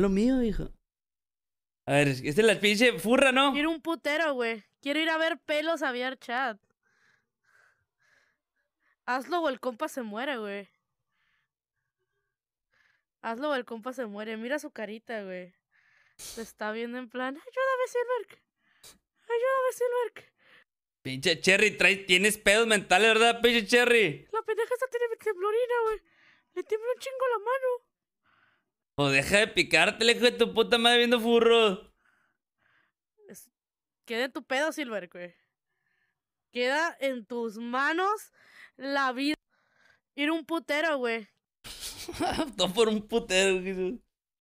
lo mío, hijo. A ver, este es la pinche furra, ¿no? Quiero un putero, güey. Quiero ir a ver pelos a ver chat. Hazlo o el compa se muere, güey. Hazlo o el compa se muere. Mira su carita, güey. Se está viendo en plan, ayúdame, Silverk. Ayúdame, Silverk. Pinche Cherry, trae tienes pedos mentales, ¿verdad, pinche Cherry? La pendeja esta tiene temblorina, güey. Le tiembla un chingo la mano. O deja de picarte lejos de tu puta madre, viendo furro. Queda en tu pedo, Silver, güey. Queda en tus manos la vida. Ir un putero, güey. Todo por un putero, güey.